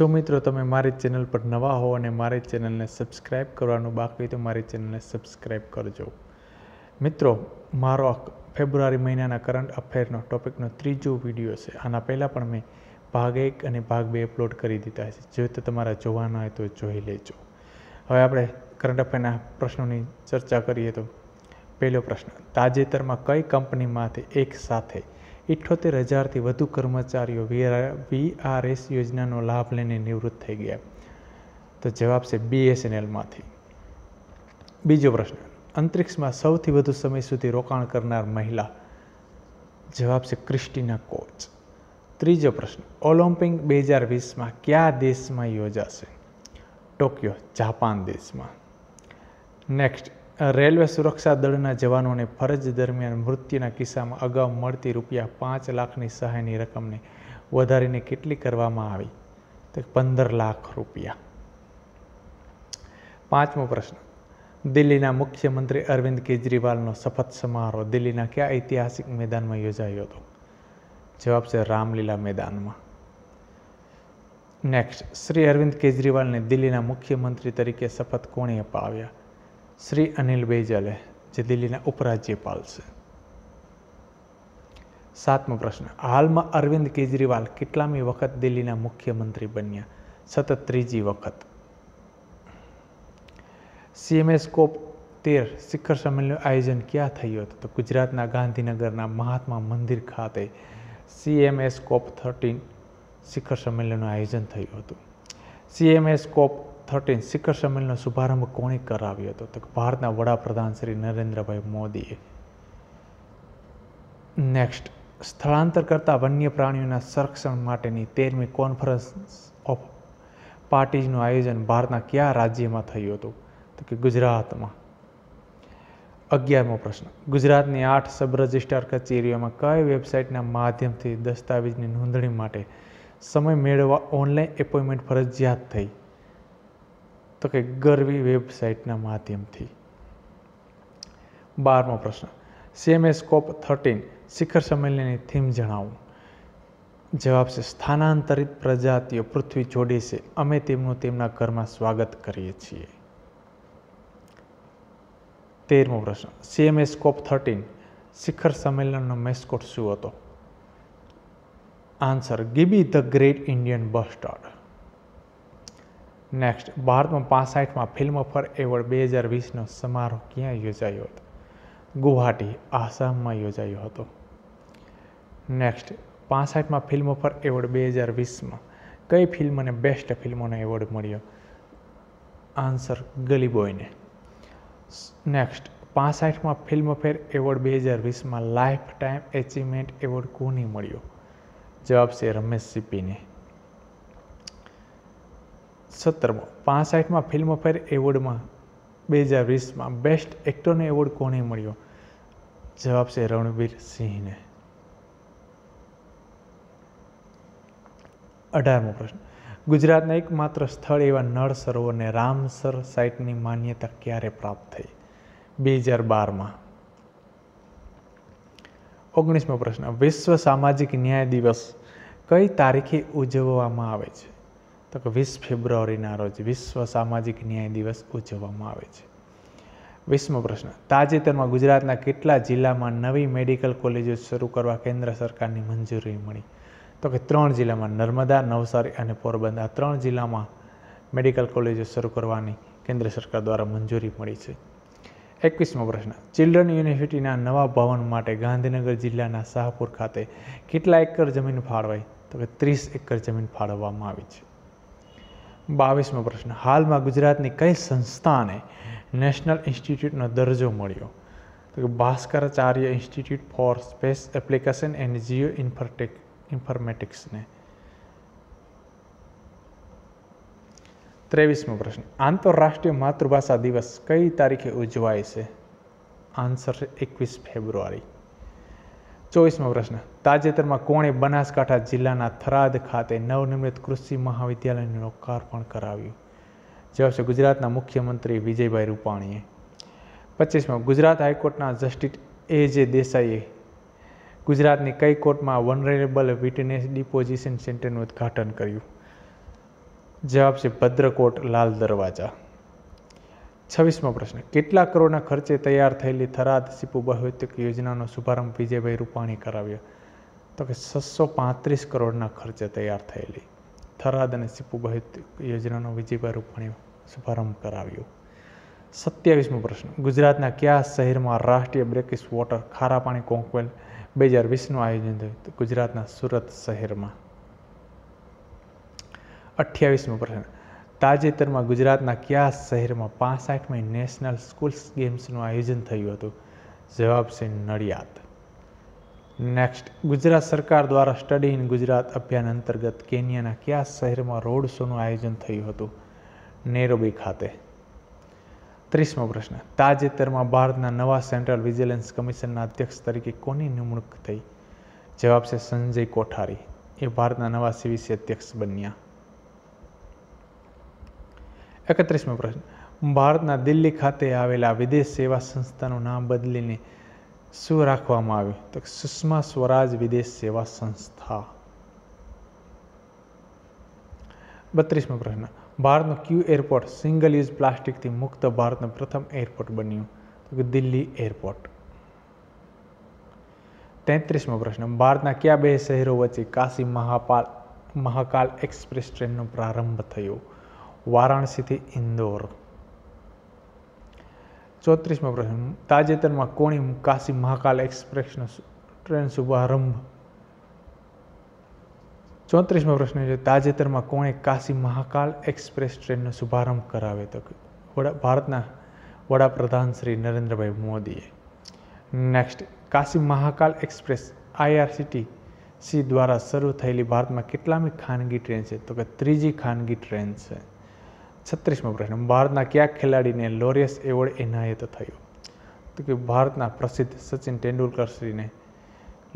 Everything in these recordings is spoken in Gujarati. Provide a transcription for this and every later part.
જો મિત્રો તમે મારી ચેનલ પર નવા હો અને મારી ચેનલને સબસ્ક્રાઈબ કરવાનું બાકી તો મારી ચેનલને સબસ્ક્રાઈબ કરજો મિત્રો મારો ફેબ્રુઆરી મહિનાના કરંટ અફેરનો ટોપિકનો ત્રીજો વિડીયો છે આના પહેલાં પણ મેં ભાગ એક અને ભાગ બે અપલોડ કરી દીધા છે જો તો તમારા જોવાના હોય તો જોઈ લેજો હવે આપણે કરંટ અફેરના પ્રશ્નોની ચર્ચા કરીએ તો પહેલો પ્રશ્ન તાજેતરમાં કઈ કંપનીમાંથી એક સાથે ઇઠોતેર હજારથી વધુ કર્મચારીઓ વીઆરએસ યોજનાનો લાભ લઈને નિવૃત્ત થઈ ગયા તો જવાબ છે બીએસએનએલમાંથી બીજો પ્રશ્ન અંતરિક્ષમાં સૌથી વધુ સમય સુધી રોકાણ કરનાર મહિલા જવાબ છે ક્રિસ્ટીના કોચ ત્રીજો પ્રશ્ન ઓલિમ્પિક બે હજાર વીસમાં કયા દેશમાં યોજાશે ટોક્યો જાપાન દેશમાં નેક્સ્ટ રેલવે સુરક્ષા દળના જવાનોને ફરજ દરમિયાન મૃત્યુના કિસ્સામાં અગાઉ મળતી રૂપિયા પાંચ લાખની સહાયની રકમને વધારીને કેટલી કરવામાં આવી તો પંદર લાખ રૂપિયા પાંચમો પ્રશ્ન દિલ્હીના મુખ્યમંત્રી અરવિંદ કેજરીવાલનો શપથ સમારોહ દિલ્હીના કયા ઐતિહાસિક મેદાનમાં યોજાયો હતો જવાબ છે રામલીલા મેદાનમાં નેક્સ્ટ શ્રી અરવિંદ કેજરીવાલને દિલ્હીના મુખ્યમંત્રી તરીકે શપથ કોણે અપાવ્યા શ્રી અનિલ બૈજલે જે દિલ્હીના ઉપરાજ્યપાલ છે સાતમો પ્રશ્ન હાલમાં અરવિંદ કેજરીવાલ કેટલામી વખત દિલ્હીના મુખ્યમંત્રી બન્યા સતત ત્રીજી વખત સીએમએસ કોપ તેર શિખર સંમેલનનું આયોજન ક્યાં થયું હતું તો ગુજરાતના ગાંધીનગરના મહાત્મા મંદિર ખાતે સીએમએસ કોપ થર્ટીન શિખર સંમેલનનું આયોજન થયું હતું સીએમએસ કોપ થર્ટીન શિખર સંમેલનનો શુભારંભ કોણે કરાવ્યો હતો તો ભારતના વડાપ્રધાન શ્રી નરેન્દ્રભાઈ મોદીએ નેક્સ્ટ સ્થળાંતર કરતા વન્ય પ્રાણીઓના સંરક્ષણ માટેની તેરમી કોન્ફરન્સ ઓફ પાર્ટીઝનું આયોજન ભારતના કયા રાજ્યમાં થયું હતું તો કે ગુજરાતમાં અગિયારમો પ્રશ્ન ગુજરાતની આઠ સબ રજિસ્ટ્રાર કચેરીઓમાં કઈ વેબસાઇટના માધ્યમથી દસ્તાવેજની નોંધણી માટે સમય મેળવવા ઓનલાઈન એપોઇન્ટમેન્ટ ફરજિયાત થઈ તો કે ગરવી વેબસાઇટના માધ્યમથી બારમો પ્રશ્ન સીએમએ સ્કોપ થર્ટીન શિખર સંમેલનની થીમ જણાવો જવાબ છે સ્થાનાંતરિત પ્રજાતિઓ પૃથ્વી જોડે છે અમે તેમનું તેમના ઘરમાં સ્વાગત કરીએ છીએ તેરમો પ્રશ્ન સીએમએ સ્કોપ થર્ટીન શિખર સંમેલનનો મેસ્કોટ શું હતો answer Gibi the great Indian bus bustard next ભારતમાં ફિલ્મ ફિલ્મફેર એવોર્ડ બે હજાર વીસનો સમારોહ ક્યાં યોજાયો હતો ગુવાહાટી આસામમાં યોજાયો હતો નેક્સ્ટ ફિલ્મ ફિલ્મફેર એવોર્ડ બે હજાર વીસમાં કઈ ફિલ્મને બેસ્ટ ફિલ્મોનો એવોર્ડ મળ્યો આન્સર ગલી બોયને નેક્સ્ટ પાસઠમાં ફિલ્મફેર એવોર્ડ બે હજાર વીસમાં લાઈફ ટાઈમ એચિવમેન્ટ એવોર્ડ કોને મળ્યો જવાબ છે રમેશ સિપ્પીને સત્તરમો પાસઠમાં ફિલ્મફેર એવોર્ડમાં બે હજાર વીસમાં બેસ્ટ એક્ટરનો એવોર્ડ કોને મળ્યો જવાબ છે રણવીર સિંહને અઢારમો પ્રશ્ન ગુજરાતના એકમાત્ર સ્થળ એવા નળ સરોવરને રામસર સાઇટની માન્યતા ક્યારે પ્રાપ્ત થઈ બે હજાર બારમાં ઓગણીસમો પ્રશ્ન વિશ્વ સામાજિક ન્યાય દિવસ કઈ તારીખે ઉજવવામાં આવે છે તો કે વીસ ફેબ્રુઆરીના રોજ વિશ્વ સામાજિક ન્યાય દિવસ ઉજવવામાં આવે છે વીસમો પ્રશ્ન તાજેતરમાં ગુજરાતના કેટલા જિલ્લામાં નવી મેડિકલ કોલેજો શરૂ કરવા કેન્દ્ર સરકારની મંજૂરી મળી તો કે ત્રણ જિલ્લામાં નર્મદા નવસારી અને પોરબંદર આ ત્રણ જિલ્લામાં મેડિકલ કોલેજો શરૂ કરવાની કેન્દ્ર સરકાર દ્વારા મંજૂરી મળી છે એકવીસમો પ્રશ્ન ચિલ્ડ્રન યુનિવર્સિટીના નવા ભવન માટે ગાંધીનગર જિલ્લાના શાહપુર ખાતે કેટલા એકર જમીન ફાળવાઈ તો કે ત્રીસ એકર જમીન ફાળવવામાં આવી છે બાવીસમો પ્રશ્ન હાલમાં ગુજરાતની કઈ સંસ્થાને નેશનલ ઇન્સ્ટિટ્યૂટનો દરજ્જો મળ્યો તો કે Bhaskaracharya institute for space application and geo infotech ઇન્ફોર્મેટિક્સને ત્રેવીસમો પ્રશ્ન આંતરરાષ્ટ્રીય માતૃભાષા દિવસ કઈ તારીખે ઉજવાય છે આન્સર છે એકવીસ ફેબ્રુઆરી ચોવીસમો પ્રશ્ન તાજેતરમાં કોણે બનાસકાંઠા જિલ્લાના થરાદ ખાતે નવનિર્મિત કૃષિ મહાવિદ્યાલયનું લોકાર્પણ કરાવ્યું જવાબ છે ગુજરાતના મુખ્યમંત્રી વિજયભાઈ રૂપાણીએ પચીસમાં ગુજરાત હાઈકોર્ટના જસ્ટિસ એ જે દેસાઈએ ગુજરાતની કઈ કોર્ટમાં વનરેબલ વિટનેસ ડિપોઝિશન સેન્ટરનું ઉદ્ઘાટન કર્યું જવાબ છે ભદ્રકોટ લાલ દરવાજા છવ્વીસમો પ્રશ્ન કેટલા કરોડના ખર્ચે તૈયાર થયેલી થરાદ સીપુ બહુતક યોજનાનો શુભારંભ વિજયભાઈ રૂપાણી કરાવ્યો તો કે છસો પાંત્રીસ કરોડના ખર્ચે તૈયાર થયેલી થરાદ અને સિપુભાઈ યોજનાનો વિજયભાઈ રૂપાણી શુભારંભ કરાવ્યો સત્યાવીસમો પ્રશ્ન ગુજરાતના કયા શહેરમાં રાષ્ટ્રીય બ્રેકિસ વોટર ખારા પાણી કોંકવેલ બે હજાર વીસનું આયોજન થયું ગુજરાતના સુરત શહેરમાં અઠ્યાવીસમો પ્રશ્ન તાજેતરમાં ગુજરાતના કયા શહેરમાં પાસઠમી નેશનલ સ્કૂલ્સ ગેમ્સનું આયોજન થયું હતું જવાબ છે નડિયાદ નેક્સ્ટ ગુજરાત સરકાર દ્વારા સ્ટડી ઇન ગુજરાત અભિયાન અંતર્ગત કેન્યાના કયા શહેરમાં રોડ શોનું આયોજન થયું હતું નેરોબી ખાતે ત્રીસમો પ્રશ્ન તાજેતરમાં ભારતના નવા સેન્ટ્રલ વિજિલન્સ કમિશનના અધ્યક્ષ તરીકે કોની નિમણૂક થઈ જવાબ છે સંજય કોઠારી એ ભારતના નવા સીવીસી અધ્યક્ષ બન્યા એકત્રીસમો પ્રશ્ન ભારતના દિલ્હી ખાતે આવેલા વિદેશ સેવા સંસ્થાનું નામ બદલીને શું રાખવામાં આવ્યું તો સુષ્મા સ્વરાજ વિદેશ સેવા સંસ્થા બત્રીસમો પ્રશ્ન ભારતનું ક્યુ એરપોર્ટ સિંગલ યુઝ પ્લાસ્ટિકથી મુક્ત ભારતનું પ્રથમ એરપોર્ટ બન્યું તો કે દિલ્હી એરપોર્ટ તેત્રીસમો પ્રશ્ન ભારતના કયા બે શહેરો વચ્ચે કાશી મહાપાલ મહાકાલ એક્સપ્રેસ ટ્રેનનો પ્રારંભ થયો વારાણસીથી ઇન્દોર ચોત્રીસમો પ્રશ્ન તાજેતરમાં કોણી કાશી મહાકાલ એક્સપ્રેસનો ટ્રેન શુભારંભ ચોત્રીસમો પ્રશ્ન છે તાજેતરમાં કોણે કાશી મહાકાલ એક્સપ્રેસ ટ્રેનનો શુભારંભ કરાવ્યો તો વડા ભારતના વડાપ્રધાન શ્રી નરેન્દ્રભાઈ મોદીએ next Kashi Mahakal express IRCTC દ્વારા શરૂ થયેલી ભારતમાં કેટલામી ખાનગી ટ્રેન છે તો કે ત્રીજી ખાનગી ટ્રેન છે છત્રીસમો પ્રશ્ન ભારતના કયા ખેલાડીને લોરિયસ એવોર્ડ એનાયત થયો તો કે ભારતના પ્રસિદ્ધ સચિન તેંડુલકર શ્રીને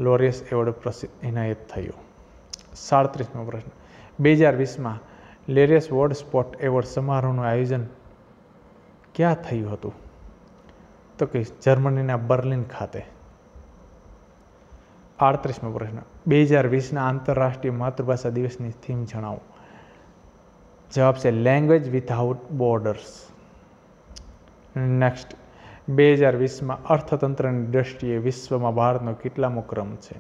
લોરિયસ એવોર્ડ પ્રસિદ્ધ એનાયત થયો સાડત્રીસમો પ્રશ્ન બે હજાર વીસમાં લેરિયસ વર્લ્ડ સ્પોર્ટ એવોર્ડ સમારોહનું આયોજન ક્યાં થયું હતું તો કે જર્મનીના બર્લિન ખાતે આડત્રીસમો પ્રશ્ન બે હજાર વીસના આંતરરાષ્ટ્રીય માતૃભાષા દિવસની થીમ જણાવો જવાબ છે લેંગ્વેજ વિથઆઉટ બોર્ડર્સ નેક્સ્ટ બે હજાર વીસમાં અર્થતંત્રની દ્રષ્ટિએ વિશ્વમાં ભારતનો કેટલામો ક્રમ છે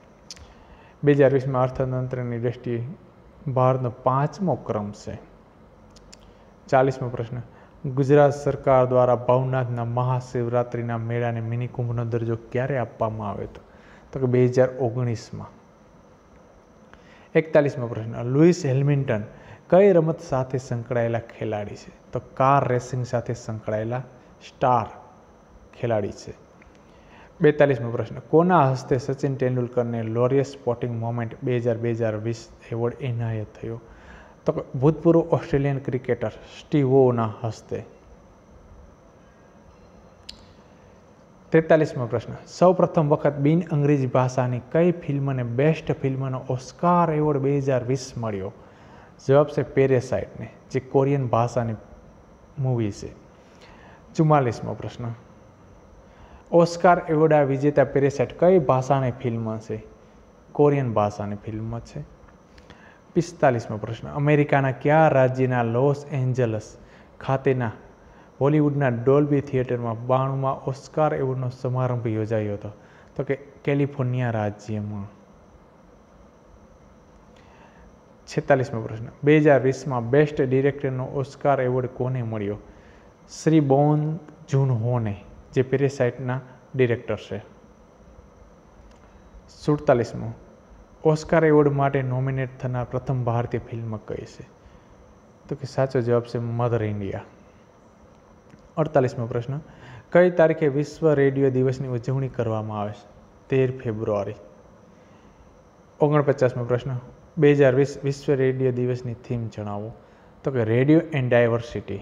બે હજાર વીસમાં અર્થતંત્રની દ્રષ્ટિએ ભારતનો પાંચમો ક્રમ છે ચાલીસમો પ્રશ્ન ગુજરાત સરકાર દ્વારા ભવનાથના મહાશિવરાત્રિના મેળાને મિની કુંભનો દરજ્જો ક્યારે આપવામાં આવ્યો હતો તો કે બે હજાર ઓગણીસમાં એકતાલીસમો પ્રશ્ન લુઈસ હેલ્મિન્ટન કઈ રમત સાથે સંકળાયેલા ખેલાડી છે તો કાર રેસિંગ સાથે સંકળાયેલા સ્ટાર ખેલાડી છે બેતાલીસમો પ્રશ્ન કોના હસ્તે સચિન તેંડુલકરને લોરિયસ સ્પોર્ટિંગ મોમેન્ટ બે હજાર બે હજાર વીસ એવોર્ડ એનાયત થયો તો ભૂતપૂર્વ ઓસ્ટ્રેલિયન ક્રિકેટર સ્ટીવોના હસ્તે તેતાલીસમો પ્રશ્ન સૌ પ્રથમ વખત બિન અંગ્રેજી ભાષાની કઈ ફિલ્મને બેસ્ટ ફિલ્મનો ઓસ્કાર એવોર્ડ બે હજાર વીસ મળ્યો જવાબ છે પેરેસાઇટને જે કોરિયન ભાષાની મૂવી છે ચુમ્માલીસમો પ્રશ્ન ઓસ્કાર એવોર્ડ વિજેતા પેરેસાઇટ કઈ ભાષાની ફિલ્મ છે કોરિયન ભાષાની ફિલ્મ છે પિસ્તાલીસમો પ્રશ્ન અમેરિકાના કયા રાજ્યના લોસ એન્જલસ ખાતેના હોલિવૂડના ડોલ્બી થિયેટરમાં બાણુંમાં ઓસ્કાર એવોર્ડનો સમારંભ યોજાયો હતો તો કે કેલિફોર્નિયા રાજ્યમાં છેતાલીસમો પ્રશ્ન બે હજાર વીસમાં બેસ્ટ ડિરેક્ટરનો ઓસ્કાર એવોર્ડ કોને મળ્યો શ્રી બોન જૂન હોને જે પેરેસાઇટના ડિરેક્ટર છે સુડતાલીસમો ઓસ્કાર એવોર્ડ માટે નોમિનેટ થનાર પ્રથમ ભારતીય ફિલ્મ કઈ છે તો કે સાચો જવાબ છે મધર ઇન્ડિયા અડતાલીસમો પ્રશ્ન કઈ તારીખે વિશ્વ રેડિયો દિવસની ઉજવણી કરવામાં આવે છે તેર ફેબ્રુઆરી ઓગણપચાસમો પ્રશ્ન બે હજાર વીસ વિશ્વ રેડિયો દિવસની થીમ જણાવો તો કે રેડિયો એન્ડ ડાયવર્સિટી